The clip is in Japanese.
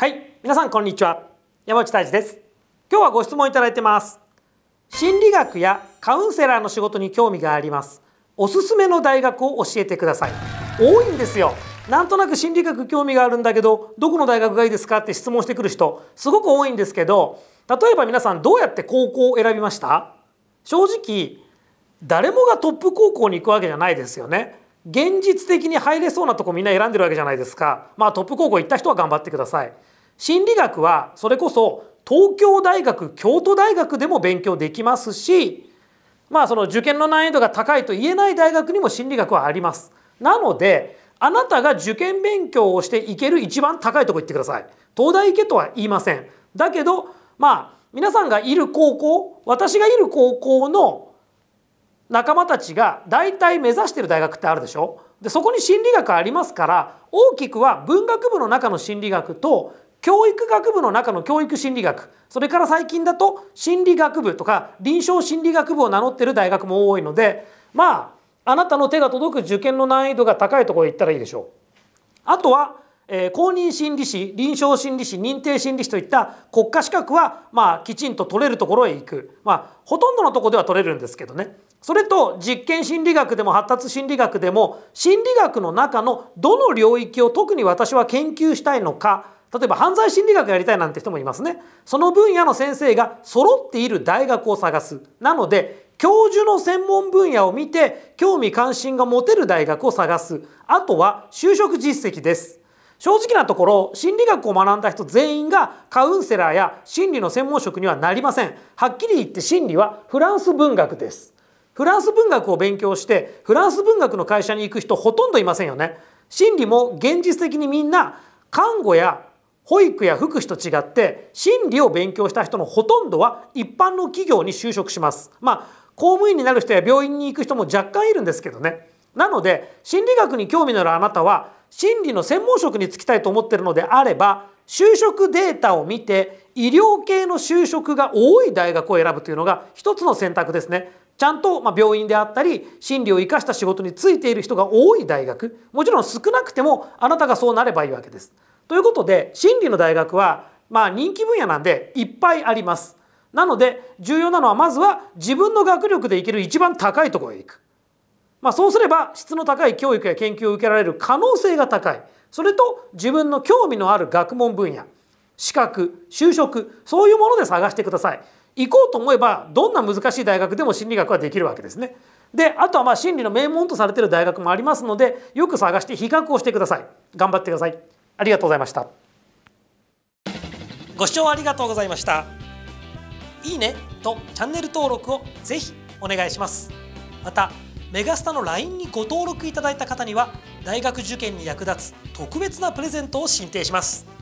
はい皆さんこんにちは山内大地です今日はご質問いただいてます心理学やカウンセラーの仕事に興味がありますおすすめの大学を教えてください多いんですよなんとなく心理学興味があるんだけどどこの大学がいいですかって質問してくる人すごく多いんですけど例えば皆さんどうやって高校を選びました正直誰もがトップ高校に行くわけじゃないですよね現実的に入れそうなとこみんな選んでるわけじゃないですか。まあトップ高校行った人は頑張ってください。心理学はそれこそ東京大学、京都大学でも勉強できますし、まあその受験の難易度が高いと言えない大学にも心理学はあります。なので、あなたが受験勉強をしていける一番高いとこ行ってください。東大行けとは言いません。だけど、まあ皆さんがいる高校、私がいる高校の仲間たちが大体目指してる大学ってあるでしょでそこに心理学ありますから大きくは文学部の中の心理学と教育学部の中の教育心理学それから最近だと心理学部とか臨床心理学部を名乗ってる大学も多いのでまああなたの手が届く受験の難易度が高いところへ行ったらいいでしょう。あとはえー、公認心理師臨床心理師認定心理師といった国家資格は、まあ、きちんと取れるところへ行く、まあ、ほとんどのとこでは取れるんですけどねそれと実験心理学でも発達心理学でも心理学の中のどの領域を特に私は研究したいのか例えば犯罪心理学やりたいなんて人もいますねその分野の先生が揃っている大学を探すなので教授の専門分野を見て興味関心が持てる大学を探すあとは就職実績です正直なところ心理学を学んだ人全員がカウンセラーや心理の専門職にはなりませんはっきり言って心理はフランス文学ですフランス文学を勉強してフランス文学の会社に行く人ほとんどいませんよね心理も現実的にみんな看護や保育や福祉と違って心理を勉強した人のほとんどは一般の企業に就職しますまあ公務員になる人や病院に行く人も若干いるんですけどねなので心理学に興味のあるあなたは心理の専門職に就きたいと思ってるのであれば就職データを見て医療系の就職が多い大学を選ぶというのが一つの選択ですね。ちゃんと、ま病院であったり心理を生かした仕事に就いている人が多い大学もちろん少なくてもあなたがそうなればいいわけです。ということで心理の大学は、まあ、人気分野なんでいっぱいあります。なので重要なのはまずは自分の学力で行ける一番高いところへ行く。まあ、そうすれば質の高い教育や研究を受けられる可能性が高いそれと自分の興味のある学問分野資格就職そういうもので探してください行こうと思えばどんな難しい大学でも心理学はできるわけですねであとはまあ心理の名門とされてる大学もありますのでよく探して比較をしてください頑張ってくださいありがとうございましたご視聴ありがとうございましたいいねとチャンネル登録をぜひお願いしますまたメガスタの LINE にご登録いただいた方には大学受験に役立つ特別なプレゼントを進呈します